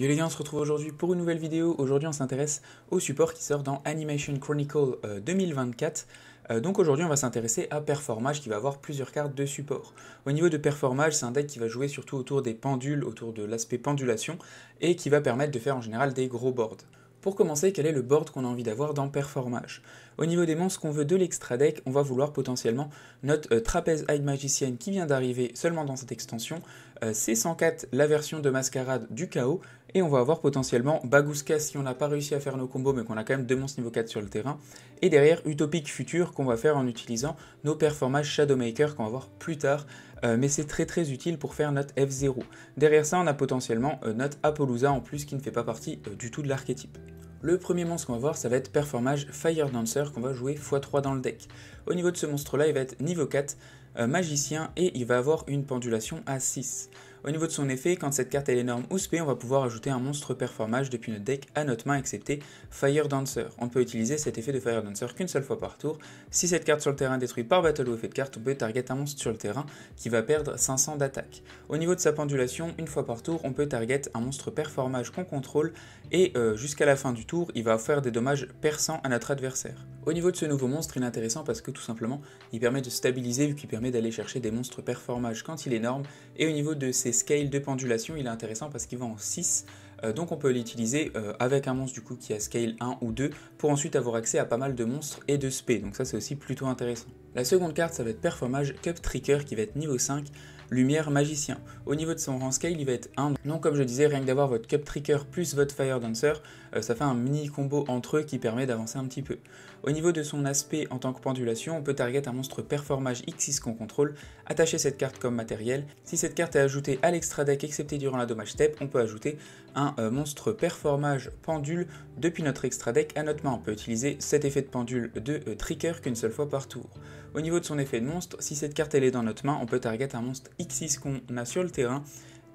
Yo les gars, on se retrouve aujourd'hui pour une nouvelle vidéo. Aujourd'hui, on s'intéresse au support qui sort dans Animation Chronicle 2024. Euh, euh, donc aujourd'hui, on va s'intéresser à Performage qui va avoir plusieurs cartes de support. Au niveau de Performage, c'est un deck qui va jouer surtout autour des pendules, autour de l'aspect pendulation, et qui va permettre de faire en général des gros boards. Pour commencer, quel est le board qu'on a envie d'avoir dans Performage au niveau des monstres qu'on veut de l'extra deck, on va vouloir potentiellement notre euh, trapèze Hide Magicienne qui vient d'arriver seulement dans cette extension, euh, C104, la version de mascarade du chaos, et on va avoir potentiellement Baguska si on n'a pas réussi à faire nos combos mais qu'on a quand même deux monstres niveau 4 sur le terrain, et derrière Utopique Futur qu'on va faire en utilisant nos performances Shadowmaker qu'on va voir plus tard, euh, mais c'est très très utile pour faire notre F0. Derrière ça on a potentiellement notre Apolusa en plus qui ne fait pas partie du tout de l'archétype. Le premier monstre qu'on va voir, ça va être Performage Fire Dancer, qu'on va jouer x3 dans le deck. Au niveau de ce monstre-là, il va être niveau 4, euh, magicien, et il va avoir une pendulation à 6. Au niveau de son effet, quand cette carte est énorme ou spé, on va pouvoir ajouter un monstre performage depuis notre deck à notre main excepté Fire Dancer. On peut utiliser cet effet de Fire Dancer qu'une seule fois par tour. Si cette carte sur le terrain est détruite par battle ou effet de carte, on peut target un monstre sur le terrain qui va perdre 500 d'attaque. Au niveau de sa pendulation, une fois par tour, on peut target un monstre performage qu'on contrôle et euh, jusqu'à la fin du tour, il va faire des dommages perçants à notre adversaire. Au niveau de ce nouveau monstre, il est intéressant parce que tout simplement, il permet de stabiliser vu qu'il permet d'aller chercher des monstres performage quand il est énorme et au niveau de ses scale de pendulation, il est intéressant parce qu'il va en 6. Euh, donc on peut l'utiliser euh, avec un monstre du coup qui a scale 1 ou 2 pour ensuite avoir accès à pas mal de monstres et de spé. Donc ça c'est aussi plutôt intéressant. La seconde carte ça va être Performage Cup Tricker qui va être niveau 5 Lumière Magicien. Au niveau de son rang scale il va être 1. Non, comme je disais rien que d'avoir votre Cup Tricker plus votre Fire Dancer, euh, ça fait un mini combo entre eux qui permet d'avancer un petit peu. Au niveau de son aspect en tant que pendulation, on peut target un monstre performage X6 qu'on contrôle, attacher cette carte comme matériel. Si cette carte est ajoutée à l'extra deck excepté durant la dommage step, on peut ajouter un euh, monstre performage pendule depuis notre extra deck à notre main. On peut utiliser cet effet de pendule de euh, tricker qu'une seule fois par tour. Au niveau de son effet de monstre, si cette carte elle est dans notre main, on peut target un monstre X6 qu'on a sur le terrain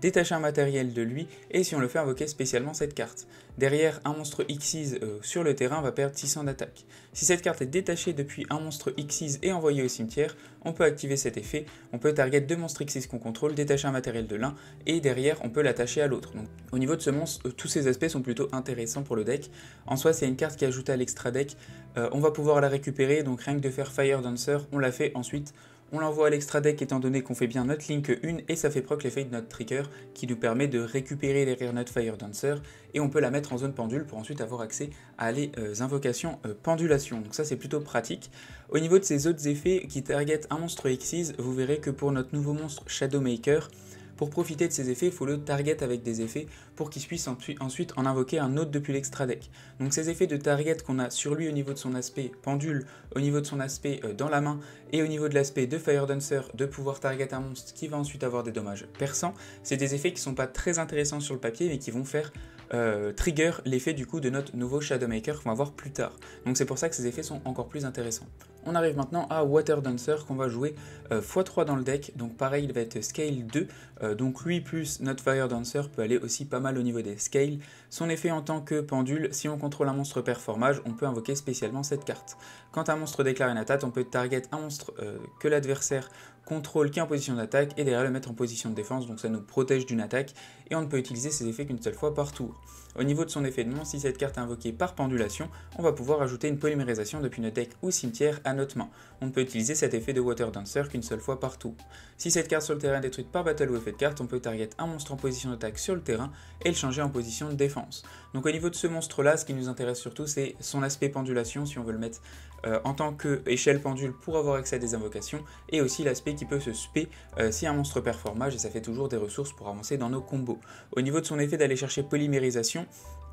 détacher un matériel de lui et si on le fait invoquer spécialement cette carte. Derrière, un monstre Xyz euh, sur le terrain va perdre 600 d'attaque. Si cette carte est détachée depuis un monstre Xyz et envoyée au cimetière, on peut activer cet effet, on peut target deux monstres Xyz qu'on contrôle, détacher un matériel de l'un et derrière on peut l'attacher à l'autre. au niveau de ce monstre, euh, tous ces aspects sont plutôt intéressants pour le deck. En soi, c'est une carte qui est ajoutée à l'extra deck, euh, on va pouvoir la récupérer, donc rien que de faire Fire Dancer, on la fait ensuite on l'envoie à l'extra deck étant donné qu'on fait bien notre link 1 et ça fait proc l'effet de notre trigger qui nous permet de récupérer derrière notre Fire Dancer et on peut la mettre en zone pendule pour ensuite avoir accès à les euh, invocations euh, pendulation. Donc ça c'est plutôt pratique. Au niveau de ces autres effets qui targetent un monstre Xyz, vous verrez que pour notre nouveau monstre Shadowmaker, pour profiter de ces effets, il faut le target avec des effets pour qu'il puisse ensuite en invoquer un autre depuis l'extra deck. Donc ces effets de target qu'on a sur lui au niveau de son aspect pendule, au niveau de son aspect euh, dans la main et au niveau de l'aspect de Fire Dancer de pouvoir target un monstre qui va ensuite avoir des dommages perçants, c'est des effets qui sont pas très intéressants sur le papier mais qui vont faire euh, trigger l'effet du coup de notre nouveau Shadowmaker qu'on va voir plus tard. Donc c'est pour ça que ces effets sont encore plus intéressants. On arrive maintenant à Water Dancer qu'on va jouer x3 euh, dans le deck, donc pareil il va être scale 2, euh, donc lui plus notre Fire Dancer peut aller aussi pas mal au niveau des scales. Son effet en tant que pendule, si on contrôle un monstre performage, on peut invoquer spécialement cette carte. Quand un monstre déclare une attaque, on peut target un monstre que l'adversaire contrôle qui est en position d'attaque et derrière le mettre en position de défense, donc ça nous protège d'une attaque et on ne peut utiliser ces effets qu'une seule fois par tour. Au niveau de son effet de monstre, si cette carte est invoquée par pendulation, on va pouvoir ajouter une polymérisation depuis notre deck ou cimetière à notre main. On ne peut utiliser cet effet de Water Dancer qu'une seule fois par tour. Si cette carte sur le terrain est détruite par battle ou effet de carte, on peut target un monstre en position d'attaque sur le terrain et le changer en position de défense. Donc au niveau de ce monstre là, ce qui nous intéresse surtout c'est son aspect pendulation si on veut le mettre euh, en tant qu'échelle pendule pour avoir accès à des invocations, et aussi l'aspect qui peut se spé euh, si un monstre performage, et ça fait toujours des ressources pour avancer dans nos combos. Au niveau de son effet d'aller chercher polymérisation,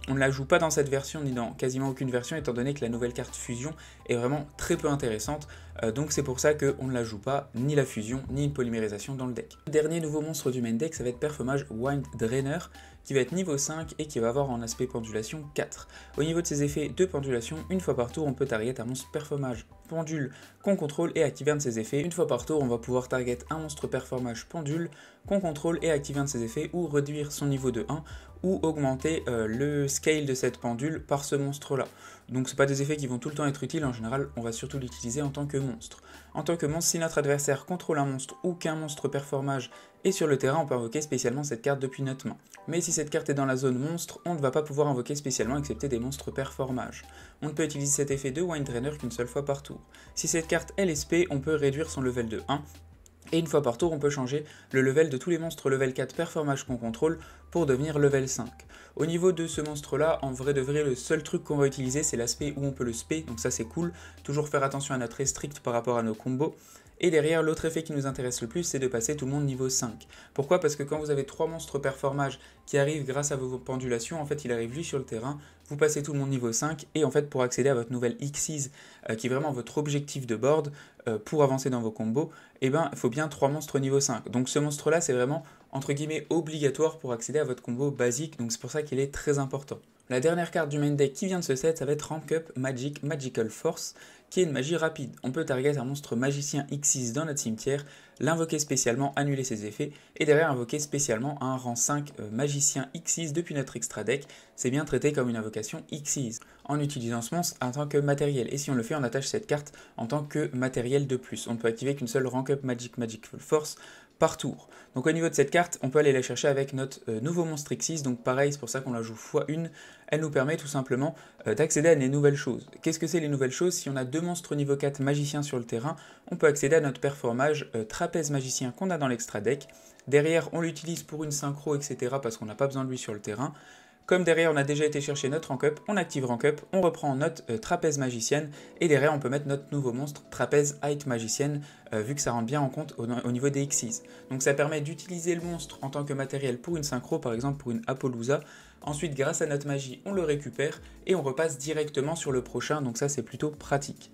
on ne la joue pas dans cette version ni dans quasiment aucune version étant donné que la nouvelle carte fusion est vraiment très peu intéressante euh, donc c'est pour ça qu'on ne la joue pas ni la fusion ni une polymérisation dans le deck. dernier nouveau monstre du main deck ça va être Performage Wind Drainer qui va être niveau 5 et qui va avoir en aspect pendulation 4. Au niveau de ses effets de pendulation, une fois par tour on peut target un monstre Performage pendule qu'on contrôle et activer un de ses effets. Une fois par tour on va pouvoir target un monstre Performage pendule qu'on contrôle et activer un de ses effets ou réduire son niveau de 1 ou augmenter euh, le scale de cette pendule par ce monstre là. Donc c'est pas des effets qui vont tout le temps être utiles, en général on va surtout l'utiliser en tant que monstre. En tant que monstre, si notre adversaire contrôle un monstre ou qu'un monstre performage est sur le terrain, on peut invoquer spécialement cette carte depuis notre main. Mais si cette carte est dans la zone monstre, on ne va pas pouvoir invoquer spécialement excepté des monstres performage. On ne peut utiliser cet effet de Windrainer qu'une seule fois par tour. Si cette carte est l'SP, on peut réduire son level de 1 et une fois par tour, on peut changer le level de tous les monstres level 4 performage qu'on contrôle pour devenir level 5. Au niveau de ce monstre là, en vrai de vrai, le seul truc qu'on va utiliser c'est l'aspect où on peut le spé, donc ça c'est cool. Toujours faire attention à notre strict par rapport à nos combos. Et derrière, l'autre effet qui nous intéresse le plus, c'est de passer tout le monde niveau 5. Pourquoi Parce que quand vous avez trois monstres performage qui arrivent grâce à vos pendulations, en fait, il arrive lui sur le terrain, vous passez tout le monde niveau 5 et en fait pour accéder à votre nouvelle Xyz euh, qui est vraiment votre objectif de board euh, pour avancer dans vos combos, eh ben il faut bien 3 monstres niveau 5. Donc ce monstre là c'est vraiment entre guillemets obligatoire pour accéder à votre combo basique donc c'est pour ça qu'il est très important. La dernière carte du main deck qui vient de ce set, ça va être Rank Up Magic Magical Force qui est une magie rapide. On peut target un monstre magicien X6 dans notre cimetière, l'invoquer spécialement, annuler ses effets, et derrière invoquer spécialement un rang 5 euh, magicien X6 depuis notre extra deck. C'est bien traité comme une invocation x en utilisant ce monstre en tant que matériel. Et si on le fait, on attache cette carte en tant que matériel de plus. On ne peut activer qu'une seule rank up Magic Magic Force par tour. Donc au niveau de cette carte, on peut aller la chercher avec notre euh, nouveau monstre X6, donc pareil, c'est pour ça qu'on la joue x1, elle nous permet tout simplement euh, d'accéder à des nouvelles choses. Qu'est-ce que c'est les nouvelles choses Si on a deux monstres niveau 4 magiciens sur le terrain, on peut accéder à notre performage euh, trapèze magicien qu'on a dans l'extra deck. Derrière, on l'utilise pour une synchro, etc. parce qu'on n'a pas besoin de lui sur le terrain. Comme derrière on a déjà été chercher notre rank up, on active rank up, on reprend notre euh, trapèze magicienne et derrière on peut mettre notre nouveau monstre trapèze height magicienne euh, vu que ça rentre bien en compte au, niveau des Xyz. Donc ça permet d'utiliser le monstre en tant que matériel pour une synchro par exemple pour une Apollousa. Ensuite grâce à notre magie on le récupère et on repasse directement sur le prochain donc ça c'est plutôt pratique.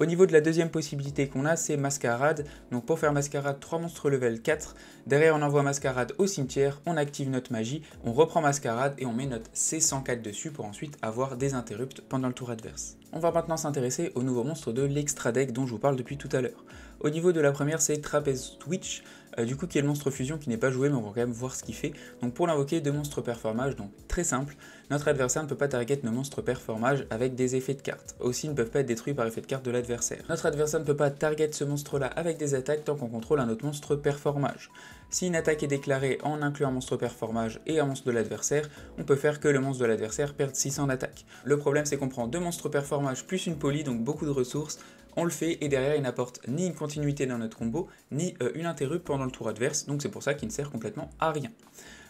Au niveau de la deuxième possibilité qu'on a, c'est Mascarade. Donc pour faire Mascarade, 3 monstres level 4. Derrière, on envoie Mascarade au cimetière, on active notre magie, on reprend Mascarade et on met notre C104 dessus pour ensuite avoir des interrupts pendant le tour adverse. On va maintenant s'intéresser au nouveau monstre de l'extra deck dont je vous parle depuis tout à l'heure. Au niveau de la première, c'est Trapeze Twitch, euh, du coup qui est le monstre fusion qui n'est pas joué mais on va quand même voir ce qu'il fait. Donc pour l'invoquer, deux monstres performage, donc très simple. Notre adversaire ne peut pas target nos monstres performage avec des effets de cartes. Aussi, ne peuvent pas être détruits par effet de carte de l'adversaire. Notre adversaire ne peut pas target ce monstre-là avec des attaques tant qu'on contrôle un autre monstre performage. Si une attaque est déclarée en incluant un monstre performage et un monstre de l'adversaire, on peut faire que le monstre de l'adversaire perde 600 d'attaque. Le problème c'est qu'on prend deux monstres performage plus une poly, donc beaucoup de ressources, on le fait et derrière il n'apporte ni une continuité dans notre combo, ni euh, une interrupte pendant le tour adverse, donc c'est pour ça qu'il ne sert complètement à rien.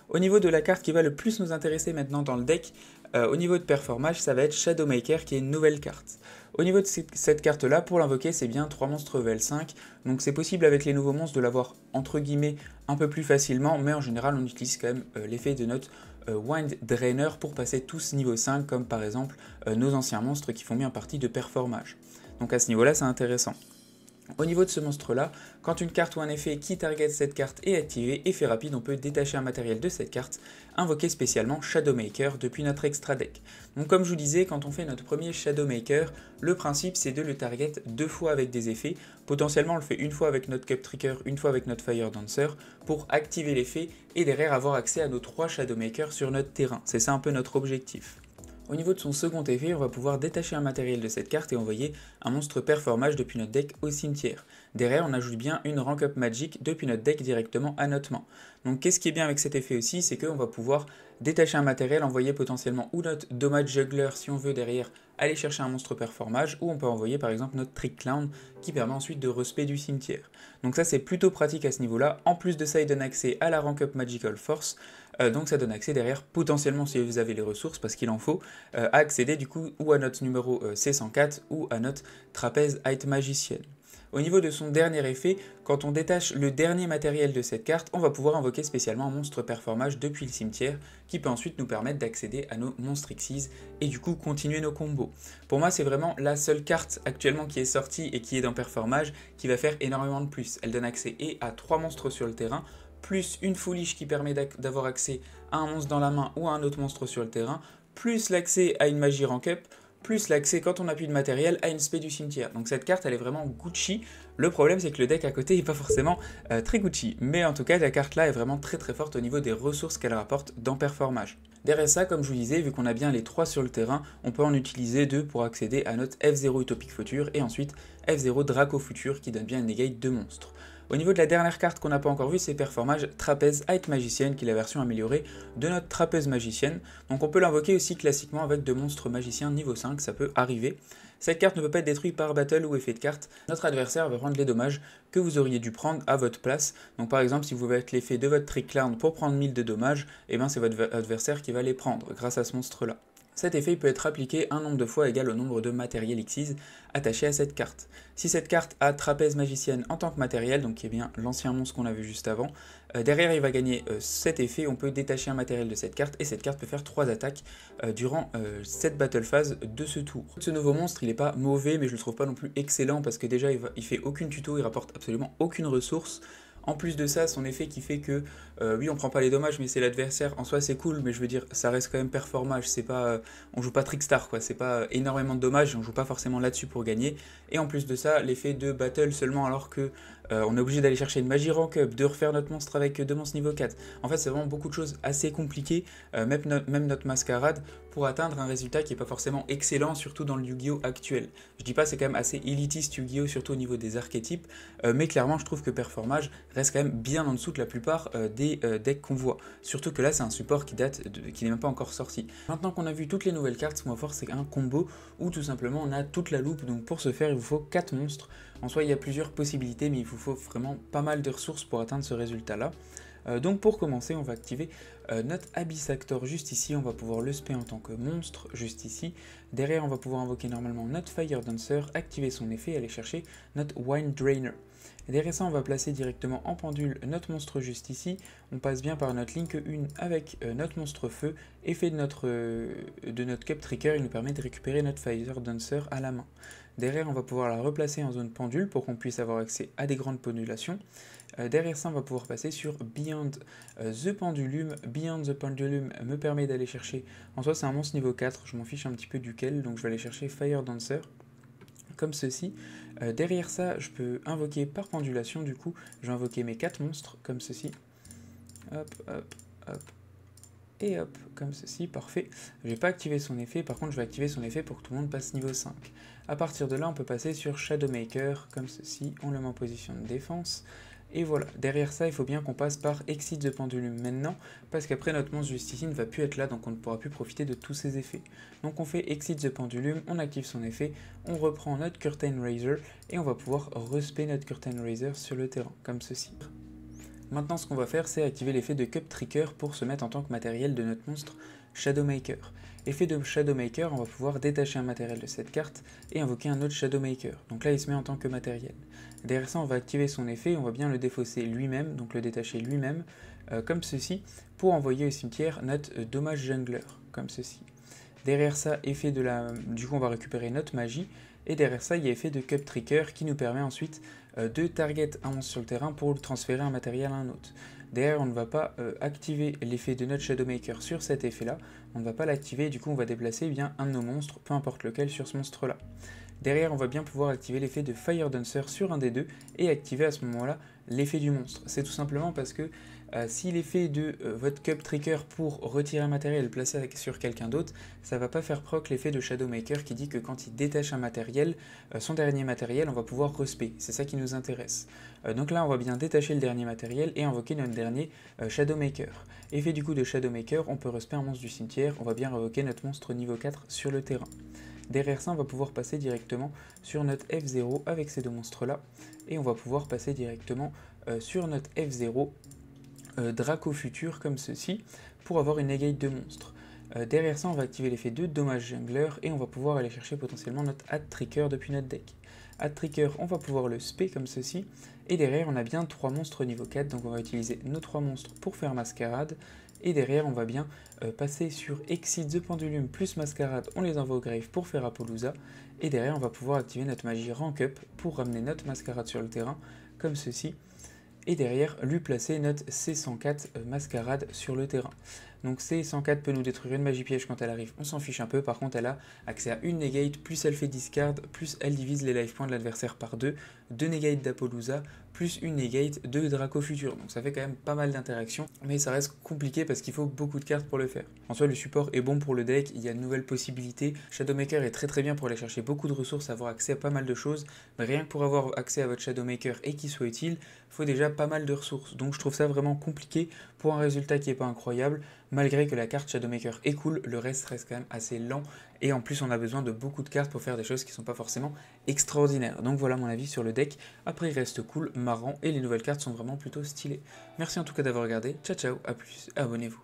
Au niveau de la carte qui va le plus nous intéresser maintenant dans le deck, euh, au niveau de performage, ça va être Shadowmaker qui est une nouvelle carte. Au niveau de cette carte-là, pour l'invoquer, c'est bien 3 monstres VL5, donc c'est possible avec les nouveaux monstres de l'avoir entre guillemets un peu plus facilement, mais en général on utilise quand même euh, l'effet de notre euh, Wind Drainer pour passer tous niveau 5, comme par exemple euh, nos anciens monstres qui font bien partie de performage. Donc à ce niveau-là, c'est intéressant. Au niveau de ce monstre-là, quand une carte ou un effet qui target cette carte est activé, effet rapide, on peut détacher un matériel de cette carte, invoquer spécialement Shadowmaker depuis notre extra deck. Donc comme je vous disais, quand on fait notre premier Shadowmaker, le principe c'est de le target deux fois avec des effets, potentiellement on le fait une fois avec notre Cup une fois avec notre Fire Dancer, pour activer l'effet et derrière avoir accès à nos trois Shadowmakers sur notre terrain. C'est ça un peu notre objectif. Au niveau de son second effet, on va pouvoir détacher un matériel de cette carte et envoyer un monstre performage depuis notre deck au cimetière. Derrière, on ajoute bien une rank up magic depuis notre deck directement à notre main. Donc qu'est-ce qui est bien avec cet effet aussi, c'est qu'on va pouvoir détacher un matériel, envoyer potentiellement ou notre dommage juggler si on veut derrière aller chercher un monstre performage, ou on peut envoyer par exemple notre trick clown qui permet ensuite de respect du cimetière. Donc ça c'est plutôt pratique à ce niveau-là, en plus de ça il donne accès à la rank up magical force, euh, donc ça donne accès derrière, potentiellement si vous avez les ressources, parce qu'il en faut, euh, à accéder du coup ou à notre numéro euh, C104 ou à notre trapèze height magicienne. Au niveau de son dernier effet, quand on détache le dernier matériel de cette carte, on va pouvoir invoquer spécialement un monstre performage depuis le cimetière, qui peut ensuite nous permettre d'accéder à nos monstres Xyz et du coup continuer nos combos. Pour moi, c'est vraiment la seule carte actuellement qui est sortie et qui est dans performage qui va faire énormément de plus. Elle donne accès et à trois monstres sur le terrain, plus une fouliche qui permet d'avoir accès à un monstre dans la main ou à un autre monstre sur le terrain, plus l'accès à une magie rank up, plus l'accès quand on appuie de matériel à une spé du cimetière. Donc cette carte elle est vraiment Gucci. Le problème c'est que le deck à côté n'est pas forcément euh, très Gucci. Mais en tout cas la carte là est vraiment très très forte au niveau des ressources qu'elle rapporte dans performage. Derrière ça, comme je vous disais, vu qu'on a bien les trois sur le terrain, on peut en utiliser deux pour accéder à notre F0 Utopique Future et ensuite F0 Draco Future qui donne bien une negate de monstres. Au niveau de la dernière carte qu'on n'a pas encore vue, c'est Performage Trapèze Haute Magicienne, qui est la version améliorée de notre Trapèze Magicienne. Donc on peut l'invoquer aussi classiquement avec deux monstres magiciens niveau 5, ça peut arriver. Cette carte ne peut pas être détruite par battle ou effet de carte. Notre adversaire va prendre les dommages que vous auriez dû prendre à votre place. Donc par exemple, si vous faites l'effet de votre Trick Clown pour prendre 1000 de dommages, eh ben, c'est votre adversaire qui va les prendre grâce à ce monstre-là. Cet effet peut être appliqué un nombre de fois égal au nombre de matériel Xyz attaché à cette carte. Si cette carte a trapèze magicienne en tant que matériel, donc qui est bien l'ancien monstre qu'on a vu juste avant, euh, derrière il va gagner euh, cet effet, on peut détacher un matériel de cette carte, et cette carte peut faire 3 attaques euh, durant cette battle phase de ce tour. Ce nouveau monstre, il n'est pas mauvais, mais je le trouve pas non plus excellent, parce que déjà il, il fait aucune tuto, il rapporte absolument aucune ressource, en plus de ça, son effet qui fait que, euh, oui, on prend pas les dommages, mais c'est l'adversaire. En soi, c'est cool, mais je veux dire, ça reste quand même performage. C'est pas, euh, on joue pas Trickstar, quoi. C'est pas euh, énormément de dommages, on joue pas forcément là-dessus pour gagner. Et en plus de ça, l'effet de battle seulement, alors que euh, on est obligé d'aller chercher une magie rank up, de refaire notre monstre avec euh, deux monstres niveau 4. En fait, c'est vraiment beaucoup de choses assez compliquées, euh, même, notre mascarade, pour atteindre un résultat qui n'est pas forcément excellent, surtout dans le Yu-Gi-Oh! actuel. Je dis pas, c'est quand même assez élitiste Yu-Gi-Oh! surtout au niveau des archétypes, mais clairement, je trouve que Performage reste quand même bien en dessous de la plupart des decks qu'on voit. Surtout que là, c'est un support qui date, qui n'est même pas encore sorti. Maintenant qu'on a vu toutes les nouvelles cartes, ce qu'on va voir, c'est un combo où tout simplement on a toute la loupe. Donc pour ce faire, il vous faut 4 monstres en soi, il y a plusieurs possibilités, mais il vous faut vraiment pas mal de ressources pour atteindre ce résultat-là. Euh, donc pour commencer, on va activer euh, notre Abyss Actor juste ici, on va pouvoir le spé en tant que monstre juste ici. Derrière, on va pouvoir invoquer normalement notre Fire Dancer, activer son effet et aller chercher notre Wine Drainer. derrière ça, on va placer directement en pendule notre monstre juste ici. On passe bien par notre Link 1 avec euh, notre monstre feu. Effet de notre, de notre Cup Trigger, il nous permet de récupérer notre Fire Dancer à la main. Derrière, on va pouvoir la replacer en zone pendule pour qu'on puisse avoir accès à des grandes pendulations. Euh, derrière ça, on va pouvoir passer sur Beyond the Pendulum. Beyond the Pendulum me permet d'aller chercher... En soi, c'est un monstre niveau 4, je m'en fiche un petit peu duquel, donc je vais aller chercher Fire Dancer comme ceci. Euh, derrière ça, je peux invoquer par pendulation, du coup, je vais invoquer mes 4 monstres, comme ceci. Hop, hop, hop, et hop, comme ceci, parfait. Je vais pas activer son effet, par contre je vais activer son effet pour que tout le monde passe niveau 5. A partir de là, on peut passer sur Shadowmaker, comme ceci, on le met en position de défense. Et voilà, derrière ça, il faut bien qu'on passe par Exit the Pendulum maintenant, parce qu'après notre monstre justice ne va plus être là, donc on ne pourra plus profiter de tous ses effets. Donc on fait Exit the Pendulum, on active son effet, on reprend notre Curtain Razor, et on va pouvoir respect notre Curtain Razor sur le terrain, comme ceci. Maintenant ce qu'on va faire c'est activer l'effet de Cup Tricker pour se mettre en tant que matériel de notre monstre Maker. Effet de Maker, on va pouvoir détacher un matériel de cette carte et invoquer un autre Maker. Donc là il se met en tant que matériel. Derrière ça on va activer son effet, on va bien le défausser lui-même, donc le détacher lui-même, euh, comme ceci, pour envoyer au cimetière notre euh, dommage jungler, comme ceci. Derrière ça, effet de la... du coup on va récupérer notre magie, et derrière ça il y a effet de Cup Tricker qui nous permet ensuite euh, deux target à 11 sur le terrain pour le transférer un matériel à un autre. Derrière, on ne va pas euh, activer l'effet de notre Shadowmaker sur cet effet-là, on ne va pas l'activer, du coup on va déplacer eh bien un de nos monstres, peu importe lequel, sur ce monstre-là. Derrière, on va bien pouvoir activer l'effet de Fire Dancer sur un des deux et activer à ce moment-là l'effet du monstre. C'est tout simplement parce que euh, si l'effet de euh, votre cup trigger pour retirer un matériel et le sur quelqu'un d'autre, ça va pas faire proc l'effet de Shadowmaker qui dit que quand il détache un matériel, euh, son dernier matériel, on va pouvoir resper. C'est ça qui nous intéresse. donc là, on va bien détacher le dernier matériel et invoquer notre dernier Shadowmaker. Effet du coup de Shadowmaker, on peut respect un monstre du cimetière, on va bien invoquer notre monstre niveau 4 sur le terrain. Derrière ça, on va pouvoir passer directement sur notre F0 avec ces deux monstres là, et on va pouvoir passer directement sur notre F0 euh, Draco Futur comme ceci pour avoir une negate de monstre. Euh, derrière ça, on va activer l'effet de dommage jungler et on va pouvoir aller chercher potentiellement notre hat tricker depuis notre deck. Hat tricker, on va pouvoir le spé comme ceci. Et derrière, on a bien trois monstres niveau 4, donc on va utiliser nos trois monstres pour faire mascarade. Et derrière, on va bien euh, passer sur Exit the Pendulum plus Mascarade, on les envoie au grave pour faire Apollosa Et derrière, on va pouvoir activer notre magie Rank Up pour ramener notre Mascarade sur le terrain, comme ceci et derrière lui placer notre C104 euh, mascarade sur le terrain. Donc C104 peut nous détruire une magie piège quand elle arrive, on s'en fiche un peu. Par contre, elle a accès à une negate, plus elle fait discard, plus elle divise les life points de l'adversaire par deux. Deux negates d'Apollousa, plus une negate de Draco Futur. Donc ça fait quand même pas mal d'interactions, mais ça reste compliqué parce qu'il faut beaucoup de cartes pour le faire. En soi, le support est bon pour le deck, il y a de nouvelles possibilités. Shadowmaker est très très bien pour aller chercher beaucoup de ressources, avoir accès à pas mal de choses, mais rien que pour avoir accès à votre Shadowmaker et qu'il soit utile, faut déjà pas mal de ressources. Donc je trouve ça vraiment compliqué pour un résultat qui n'est pas incroyable malgré que la carte Shadowmaker est cool, le reste reste quand même assez lent et en plus on a besoin de beaucoup de cartes pour faire des choses qui ne sont pas forcément extraordinaires. Donc voilà mon avis sur le deck, après il reste cool, marrant et les nouvelles cartes sont vraiment plutôt stylées. Merci en tout cas d'avoir regardé, ciao ciao, à plus, abonnez-vous.